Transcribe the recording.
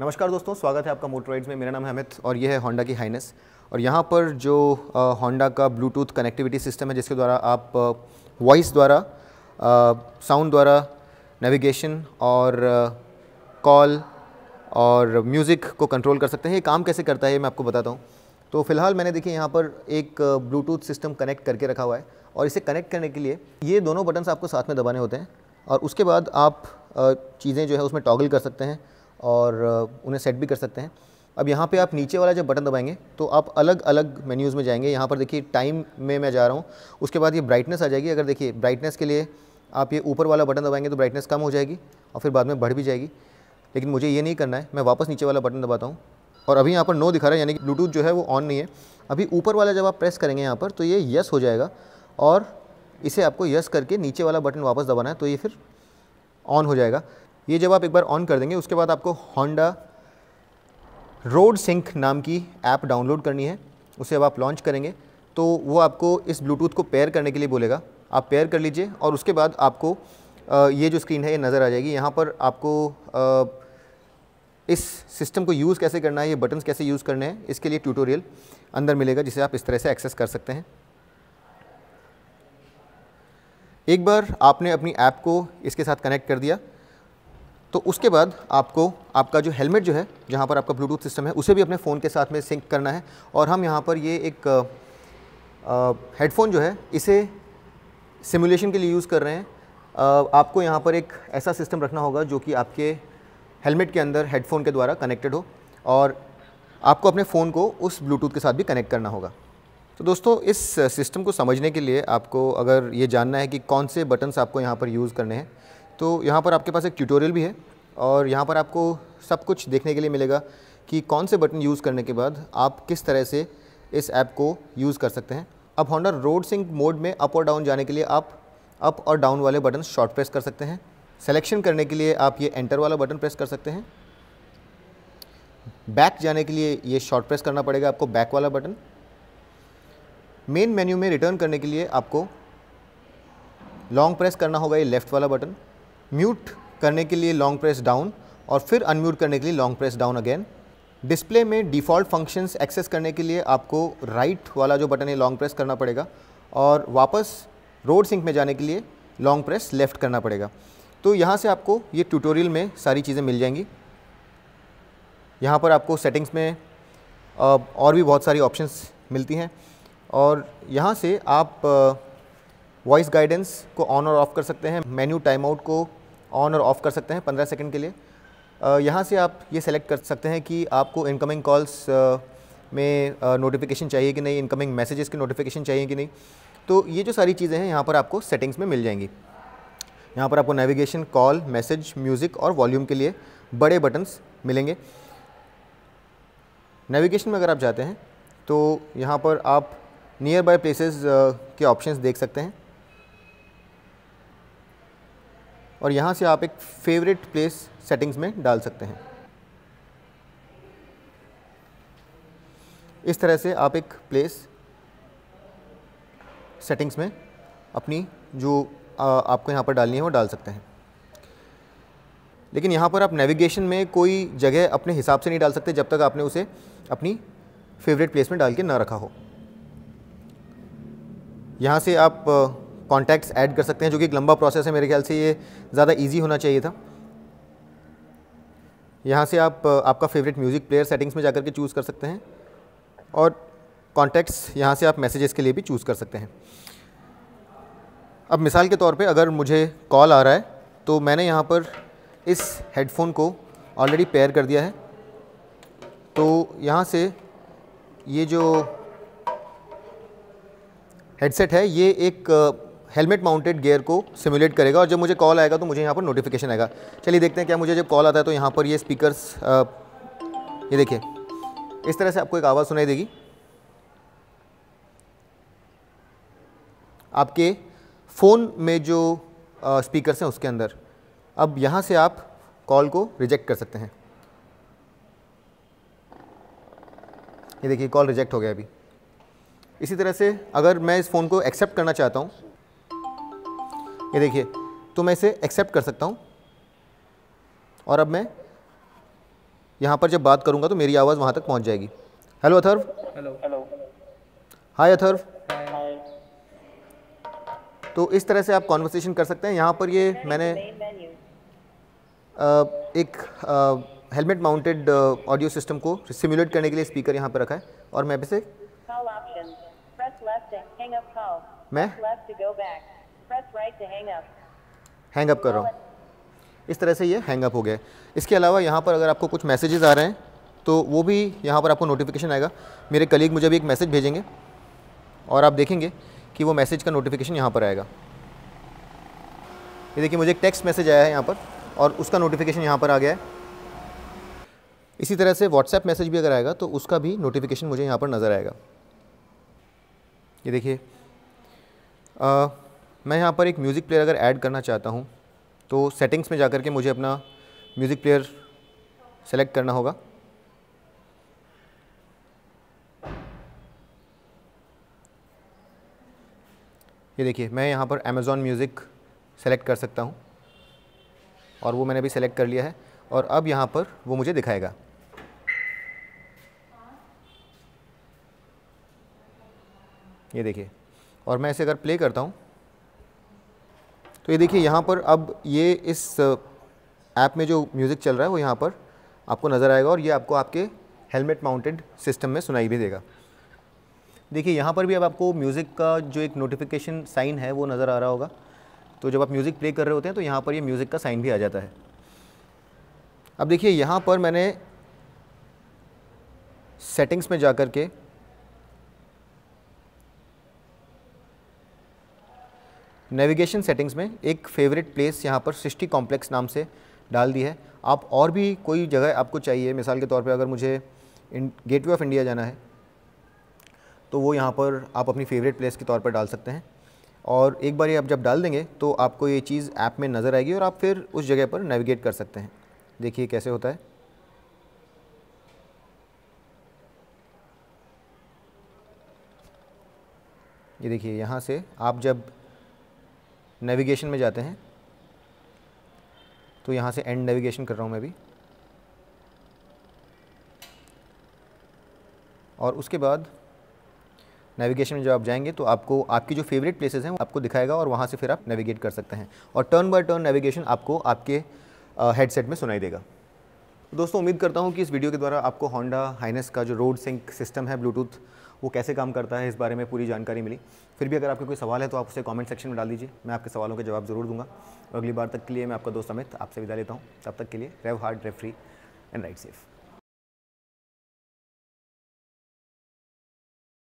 नमस्कार दोस्तों स्वागत है आपका मोटर राइड्स में मेरा नाम है अमित और ये है होंडा की हाइनेस और यहाँ पर जो होंडा का ब्लूटूथ कनेक्टिविटी सिस्टम है जिसके द्वारा आप वॉइस द्वारा साउंड द्वारा नेविगेशन और कॉल और म्यूज़िक को कंट्रोल कर सकते हैं ये काम कैसे करता है मैं आपको बताता हूँ तो फिलहाल मैंने देखिए यहाँ पर एक ब्लूटूथ सिस्टम कनेक्ट करके रखा हुआ है और इसे कनेक्ट करने के लिए ये दोनों बटन्स आपको साथ में दबाने होते हैं और उसके बाद आप चीज़ें जो है उसमें टॉगल कर सकते हैं और उन्हें सेट भी कर सकते हैं अब यहाँ पे आप नीचे वाला जब बटन दबाएंगे तो आप अलग अलग मेन्यूज़ में जाएंगे यहाँ पर देखिए टाइम में मैं जा रहा हूँ उसके बाद ये ब्राइटनेस आ जाएगी अगर देखिए ब्राइटनेस के लिए आप ये ऊपर वाला बटन दबाएंगे तो ब्राइटनेस कम हो जाएगी और फिर बाद में बढ़ भी जाएगी लेकिन मुझे ये नहीं करना है मैं वापस नीचे वाला बटन दबाता हूँ और अभी यहाँ पर नो दिखा रहा है यानी कि ब्लूटूथ जो है वो ऑन नहीं है अभी ऊपर वाला जब आप प्रेस करेंगे यहाँ पर तो ये यस हो जाएगा और इसे आपको यस करके नीचे वाला बटन वापस दबाना है तो ये फिर ऑन हो जाएगा ये जब आप एक बार ऑन कर देंगे उसके बाद आपको होंडा रोड सिंक नाम की ऐप डाउनलोड करनी है उसे अब आप लॉन्च करेंगे तो वो आपको इस ब्लूटूथ को पेयर करने के लिए बोलेगा आप पेयर कर लीजिए और उसके बाद आपको ये जो स्क्रीन है ये नज़र आ जाएगी यहाँ पर आपको इस सिस्टम को यूज़ कैसे करना है ये बटन्स कैसे यूज़ करने हैं इसके लिए ट्यूटोरियल अंदर मिलेगा जिसे आप इस तरह से एक्सेस कर सकते हैं एक बार आपने अपनी ऐप को इसके साथ कनेक्ट कर दिया तो उसके बाद आपको आपका जो हेलमेट जो है जहाँ पर आपका ब्लूटूथ सिस्टम है उसे भी अपने फ़ोन के साथ में सिंक करना है और हम यहाँ पर ये एक हेडफोन जो है इसे सिमुलेशन के लिए यूज़ कर रहे हैं आ, आपको यहाँ पर एक ऐसा सिस्टम रखना होगा जो कि आपके हेलमेट के अंदर हेडफोन के द्वारा कनेक्टेड हो और आपको अपने फ़ोन को उस ब्लूटूथ के साथ भी कनेक्ट करना होगा तो दोस्तों इस सिस्टम को समझने के लिए आपको अगर ये जानना है कि कौन से बटन्स आपको यहाँ पर यूज़ करने हैं तो यहाँ पर आपके पास एक ट्यूटोरियल भी है और यहाँ पर आपको सब कुछ देखने के लिए मिलेगा कि कौन से बटन यूज़ करने के बाद आप किस तरह से इस ऐप को यूज़ कर सकते हैं अब होंडा रोड सिंक मोड में अप और डाउन जाने के लिए आप अप और डाउन वाले बटन शॉर्ट प्रेस कर सकते हैं सेलेक्शन करने के लिए आप ये एंटर वाला बटन प्रेस कर सकते हैं बैक जाने के लिए ये शॉर्ट प्रेस करना पड़ेगा आपको बैक वाला बटन मेन मेन्यू में रिटर्न करने के लिए आपको लॉन्ग प्रेस करना होगा ये लेफ़्ट वाला बटन म्यूट करने के लिए लॉन्ग प्रेस डाउन और फिर अनम्यूट करने के लिए long press down again display में डिफ़ॉल्ट फंक्शंस एक्सेस करने के लिए आपको राइट right वाला जो बटन है लॉन्ग प्रेस करना पड़ेगा और वापस रोड सिंक में जाने के लिए लॉन्ग प्रेस लेफ़्ट करना पड़ेगा तो यहाँ से आपको ये ट्यूटोरियल में सारी चीज़ें मिल जाएंगी यहाँ पर आपको सेटिंग्स में और भी बहुत सारी ऑप्शंस मिलती हैं और यहाँ से आप वॉइस गाइडेंस को ऑन और ऑफ़ कर सकते हैं मेन्यू टाइम आउट को ऑन और ऑफ़ कर सकते हैं 15 सेकंड के लिए यहाँ से आप ये सेलेक्ट कर सकते हैं कि आपको इनकमिंग कॉल्स में नोटिफिकेशन चाहिए कि नहीं इनकमिंग मैसेजेस की नोटिफिकेशन चाहिए कि नहीं तो ये जो सारी चीज़ें हैं यहाँ पर आपको सेटिंग्स में मिल जाएंगी यहाँ पर आपको नेविगेशन कॉल मैसेज म्यूज़िक और वॉल्यूम के लिए बड़े बटन्स मिलेंगे नेविगेशन में अगर आप जाते हैं तो यहाँ पर आप नियर बाय प्लेसेस के ऑप्शंस देख सकते हैं और यहाँ से आप एक फेवरेट प्लेस सेटिंग्स में डाल सकते हैं इस तरह से आप एक प्लेस सेटिंग्स में अपनी जो आपको यहाँ पर डालनी है वो डाल सकते हैं लेकिन यहाँ पर आप नेविगेशन में कोई जगह अपने हिसाब से नहीं डाल सकते जब तक आपने उसे अपनी फेवरेट प्लेस में डाल के ना रखा हो यहाँ से आप कॉन्टैक्ट्स ऐड कर सकते हैं जो कि एक लंबा प्रोसेस है मेरे ख्याल से ये ज़्यादा ईजी होना चाहिए था यहाँ से आप आपका फेवरेट म्यूज़िक प्लेयर सेटिंग्स में जाकर के चूज़ कर सकते हैं और कॉन्टैक्ट्स यहाँ से आप मैसेजेस के लिए भी चूज़ कर सकते हैं अब मिसाल के तौर पे अगर मुझे कॉल आ रहा है तो मैंने यहाँ पर इस हेडफोन को ऑलरेडी पेयर कर दिया है तो यहाँ से ये जो हेडसेट है ये एक हेलमेट माउंटेड गियर को सिमुलेट करेगा और जब मुझे कॉल आएगा तो मुझे यहाँ पर नोटिफिकेशन आएगा चलिए देखते हैं क्या मुझे जब कॉल आता है तो यहाँ पर ये स्पीकर्स ये देखिए इस तरह से आपको एक आवाज़ सुनाई देगी आपके फ़ोन में जो स्पीकर्स हैं उसके अंदर अब यहाँ से आप कॉल को रिजेक्ट कर सकते हैं ये देखिए कॉल रिजेक्ट हो गया अभी इसी तरह से अगर मैं इस फ़ोन को एक्सेप्ट करना चाहता हूँ ये देखिए तो मैं इसे एक्सेप्ट कर सकता हूँ और अब मैं यहाँ पर जब बात करूँगा तो मेरी आवाज़ वहाँ तक पहुँच जाएगी hello Atharva hello hello hi Atharva तो इस तरह से आप कॉन्वर्सेशन कर सकते हैं यहाँ पर ये मैंने एक हेलमेट माउंटेड ऑडियो सिस्टम को सिमुलेट करने के लिए स्पीकर यहाँ पर रखा है और मैं इसे मैं हैंग अप कर रहा हूँ इस तरह से ये हैंग अप हो गया इसके अलावा यहाँ पर अगर आपको कुछ मैसेजेस आ रहे हैं तो वो भी यहाँ पर आपको नोटिफिकेशन आएगा मेरे कलीग मुझे भी एक मैसेज भेजेंगे और आप देखेंगे कि वो मैसेज का नोटिफिकेशन यहाँ पर आएगा ये देखिए मुझे एक टेक्स्ट मैसेज आया है यहाँ पर और उसका नोटिफिकेशन यहाँ पर आ गया है इसी तरह से व्हाट्सएप मैसेज भी अगर आएगा तो उसका भी नोटिफिकेशन मुझे यहाँ पर नज़र आएगा ये देखिए मैं यहाँ पर एक म्यूज़िक प्लेयर अगर ऐड करना चाहता हूँ तो सेटिंग्स में जाकर के मुझे अपना म्यूज़िक प्लेयर सेलेक्ट करना होगा ये देखिए मैं यहाँ पर अमेज़ॉन म्यूज़िक सेलेक्ट कर सकता हूँ और वो मैंने अभी सेलेक्ट कर लिया है और अब यहाँ पर वो मुझे दिखाएगा ये देखिए और मैं इसे अगर प्ले करता हूँ तो ये देखिए यहाँ पर अब ये इस ऐप में जो म्यूज़िक चल रहा है वो यहाँ पर आपको नज़र आएगा और ये आपको आपके हेलमेट माउंटेड सिस्टम में सुनाई भी देगा देखिए यहाँ पर भी अब आपको म्यूज़िक का जो एक नोटिफिकेशन साइन है वो नज़र आ रहा होगा तो जब आप म्यूज़िक प्ले कर रहे होते हैं तो यहाँ पर ये यह म्यूज़िक का साइन भी आ जाता है अब देखिए यहाँ पर मैंने सेटिंग्स में जा कर के नेविगेशन सेटिंग्स में एक फेवरेट प्लेस यहाँ पर सृष्टि कॉम्प्लेक्स नाम से डाल दी है आप और भी कोई जगह आपको चाहिए मिसाल के तौर पर अगर मुझे गेट ऑफ इंडिया जाना है तो वो यहाँ पर आप अपनी फेवरेट प्लेस के तौर पर डाल सकते हैं और एक बार ये आप जब डाल देंगे तो आपको ये चीज़ ऐप में नज़र आएगी और आप फिर उस जगह पर नेविगेट कर सकते हैं देखिए कैसे होता है ये देखिए यहाँ से आप जब नेविगेशन में जाते हैं तो यहाँ से एंड नेविगेशन कर रहा हूँ मैं अभी और उसके बाद नेविगेशन में जब आप जाएंगे तो आपको आपकी जो फेवरेट प्लेसेस हैं आपको दिखाएगा और वहाँ से फिर आप नेविगेट कर सकते हैं और टर्न बाय टर्न नेविगेशन आपको आपके हेडसेट में सुनाई देगा दोस्तों उम्मीद करता हूँ कि इस वीडियो के द्वारा आपको होंडा हाइनेस का जो रोड सिंक सिस्टम है ब्लूटूथ वो कैसे काम करता है इस बारे में पूरी जानकारी मिली फिर भी अगर आपके कोई सवाल है तो आप उसे कमेंट सेक्शन में डाल दीजिए मैं आपके सवालों के जवाब ज़रूर दूंगा और अगली बार तक के लिए मैं आपका दोस्त अमित आपसे विदा लेता हूँ तब तक के लिए rev hard rev free and ride safe